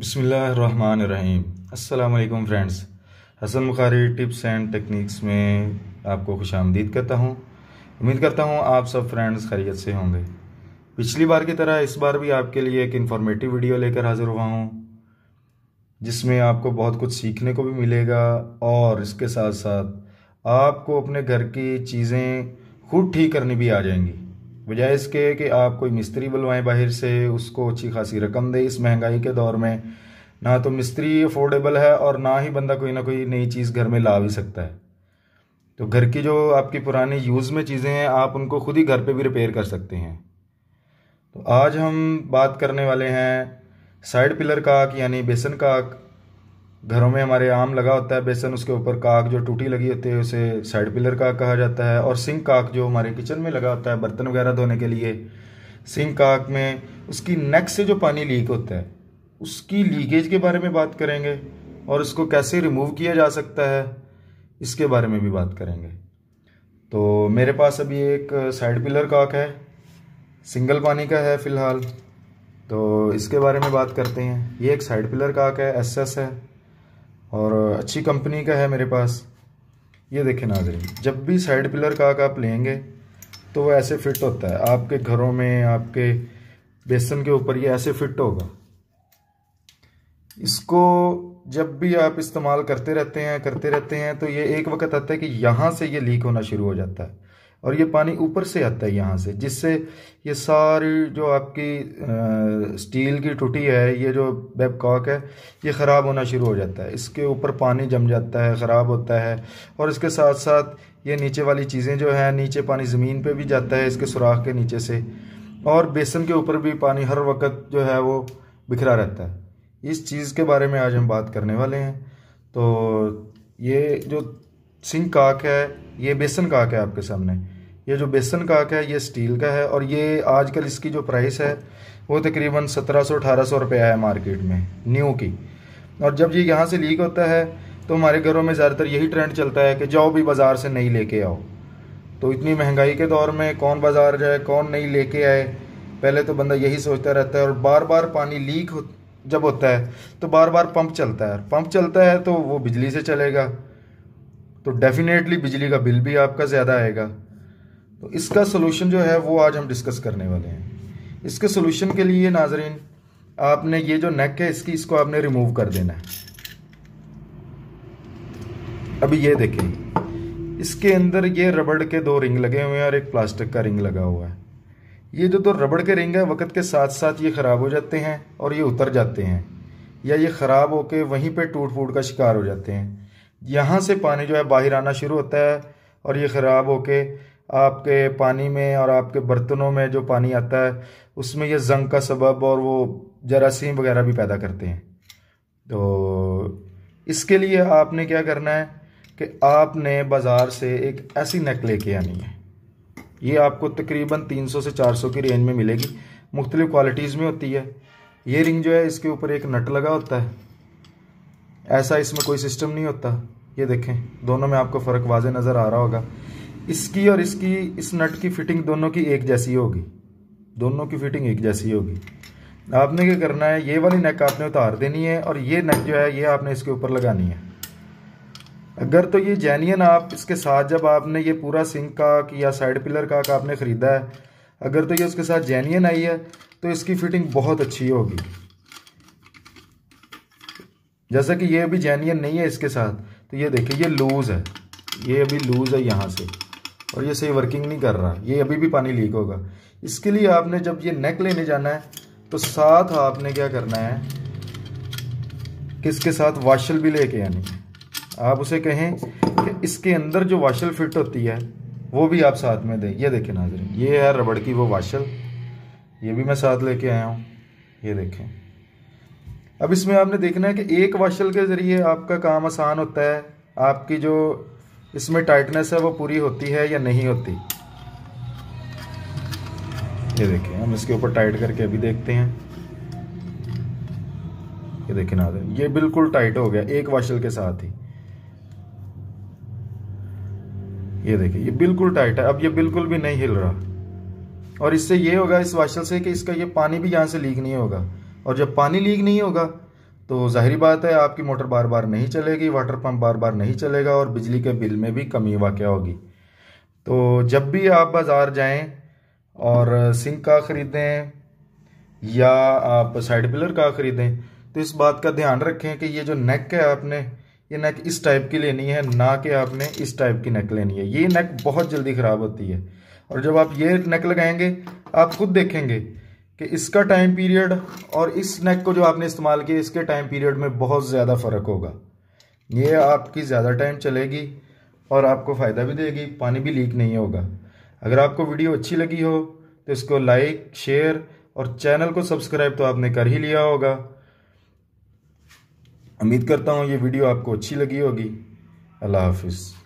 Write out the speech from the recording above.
बसमीम अल्लाम friends Hasan Bukhari tips and techniques में आपको खुश आमदीद करता हूँ उम्मीद करता हूँ आप सब फ्रेंड्स खैरियत से होंगे पिछली बार की तरह इस बार भी आपके लिए एक इन्फॉर्मेटिव वीडियो लेकर हाज़िर हुआ हूँ जिसमें आपको बहुत कुछ सीखने को भी मिलेगा और इसके साथ साथ आपको अपने घर की चीज़ें खुद ठीक करनी भी आ जाएंगी बजाय इसके कि आप कोई मिस्त्री बुलवाएं बाहर से उसको अच्छी खासी रकम दे इस महंगाई के दौर में ना तो मिस्त्री अफोर्डेबल है और ना ही बंदा कोई ना कोई नई चीज़ घर में ला भी सकता है तो घर की जो आपकी पुरानी यूज़ में चीज़ें हैं आप उनको खुद ही घर पे भी रिपेयर कर सकते हैं तो आज हम बात करने वाले हैं साइड पिलर काक यानी बेसन काक घरों में हमारे आम लगा होता है बेसन उसके ऊपर काक जो टूटी लगी होती है उसे साइड पिलर काक कहा जाता है और सिंक काक जो हमारे किचन में लगा होता है बर्तन वगैरह धोने के लिए सिंक काक में उसकी नेक से जो पानी लीक होता है उसकी लीकेज के बारे में बात करेंगे और उसको कैसे रिमूव किया जा सकता है इसके बारे में भी बात करेंगे तो मेरे पास अभी एक साइड पिलर काक है सिंगल पानी का है फ़िलहाल तो इसके बारे में बात करते हैं ये एक साइड पिलर काक है एस एस है और अच्छी कंपनी का है मेरे पास ये देखें नाजरी जब भी साइड पिलर का आप लेंगे तो वह ऐसे फिट होता है आपके घरों में आपके बेसन के ऊपर ये ऐसे फिट होगा इसको जब भी आप इस्तेमाल करते रहते हैं करते रहते हैं तो ये एक वक्त आता है कि यहाँ से ये लीक होना शुरू हो जाता है और ये पानी ऊपर से आता है यहाँ से जिससे ये सारी जो आपकी आ, स्टील की टूटी है ये जो बेबकॉक है ये ख़राब होना शुरू हो जाता है इसके ऊपर पानी जम जाता है ख़राब होता है और इसके साथ साथ ये नीचे वाली चीज़ें जो हैं नीचे पानी ज़मीन पे भी जाता है इसके सुराख के नीचे से और बेसन के ऊपर भी पानी हर वक्त जो है वो बिखरा रहता है इस चीज़ के बारे में आज हम बात करने वाले हैं तो ये जो सिंह काक है ये बेसन काक है आपके सामने ये जो बेसन का आटा है ये स्टील का है और ये आजकल इसकी जो प्राइस है वो तकरीबन सत्रह सौ अठारह सौ रुपया है मार्केट में न्यू की और जब ये यहाँ से लीक होता है तो हमारे घरों में ज़्यादातर यही ट्रेंड चलता है कि जाओ भी बाज़ार से नहीं लेके आओ तो इतनी महंगाई के दौर में कौन बाज़ार जाए कौन नहीं लेके आए पहले तो बंदा यही सोचता रहता है और बार बार पानी लीक हो जब होता है तो बार बार पंप चलता है पंप चलता है तो वो बिजली से चलेगा तो डेफिनेटली बिजली का बिल भी आपका ज़्यादा आएगा तो इसका सोल्यूशन जो है वो आज हम डिस्कस करने वाले हैं इसके सोल्यूशन के लिए नाजरीन आपने ये जो नेक है इसकी इसको आपने रिमूव कर देना है अभी ये देखें इसके अंदर ये रबड़ के दो रिंग लगे हुए हैं और एक प्लास्टिक का रिंग लगा हुआ है ये जो दो रबड़ के रिंग है वक्त के साथ साथ ये ख़राब हो जाते हैं और ये उतर जाते हैं या ये ख़राब होके वहीं पे टूट फूट का शिकार हो जाते हैं यहाँ से पानी जो है बाहर आना शुरू होता है और ये ख़राब होकर आपके पानी में और आपके बर्तनों में जो पानी आता है उसमें ये जंग का सबब और वो जरासीम वगैरह भी पैदा करते हैं तो इसके लिए आपने क्या करना है कि आपने बाज़ार से एक ऐसी नेक लेके आनी है ये आपको तकरीबन 300 से 400 की रेंज में मिलेगी मुख्तलिफ़ क्वालिटीज़ में होती है ये रिंग जो है इसके ऊपर एक नट लगा होता है ऐसा इसमें कोई सिस्टम नहीं होता ये देखें दोनों में आपको फ़र्क वाज नज़र आ रहा होगा इसकी और इसकी इस नट की फिटिंग दोनों की एक जैसी होगी दोनों की फिटिंग एक जैसी होगी आपने क्या करना है ये वाली नेक आपने उतार देनी है और ये नेक जो है ये आपने इसके ऊपर लगानी है अगर तो ये जैनियन आप इसके साथ जब आपने ये पूरा सिंक का या साइड पिलर का, का आपने ख़रीदा है अगर तो ये उसके साथ जैनियन आई है तो इसकी फिटिंग बहुत अच्छी होगी जैसा कि ये अभी जैनियन नहीं है इसके साथ तो ये देखिए ये लूज़ है ये अभी लूज़ है यहाँ से और ये सही वर्किंग नहीं कर रहा ये अभी भी पानी लीक होगा इसके लिए आपने जब ये नेक लेने जाना है तो साथ आपने क्या करना है कि इसके साथ वाशल भी लेके आनी आप उसे कहें कि इसके अंदर जो वाशल फिट होती है वो भी आप साथ में दें ये देखें नाजर ये है रबड़ की वो वाशल ये भी मैं साथ लेके आया हूँ ये देखें अब इसमें आपने देखना है कि एक वाशल के ज़रिए आपका काम आसान होता है आपकी जो इसमें टाइटनेस है वो पूरी होती है या नहीं होती ये देखिए हम इसके ऊपर टाइट करके अभी देखते हैं ये देखिए ना ये बिल्कुल टाइट हो गया एक वाशल के साथ ही ये देखिए ये बिल्कुल टाइट है अब ये बिल्कुल भी नहीं हिल रहा और इससे ये होगा इस वाशल से कि इसका ये पानी भी यहां से लीक नहीं होगा और जब पानी लीक नहीं होगा तो जाहिर बात है आपकी मोटर बार बार नहीं चलेगी वाटर पंप बार बार नहीं चलेगा और बिजली के बिल में भी कमी वाक़ होगी तो जब भी आप बाज़ार जाएं और सिंक का ख़रीदें या आप साइड पिलर का ख़रीदें तो इस बात का ध्यान रखें कि ये जो नेक है आपने ये नेक इस टाइप की लेनी है ना कि आपने इस टाइप की नेक लेनी है ये नेक बहुत जल्दी ख़राब होती है और जब आप ये नेक लगाएंगे आप खुद देखेंगे कि इसका टाइम पीरियड और इस नेक को जो आपने इस्तेमाल किया इसके टाइम पीरियड में बहुत ज़्यादा फ़र्क होगा ये आपकी ज़्यादा टाइम चलेगी और आपको फ़ायदा भी देगी पानी भी लीक नहीं होगा अगर आपको वीडियो अच्छी लगी हो तो इसको लाइक शेयर और चैनल को सब्सक्राइब तो आपने कर ही लिया होगा उम्मीद करता हूँ ये वीडियो आपको अच्छी लगी होगी अल्लाह हाफिज़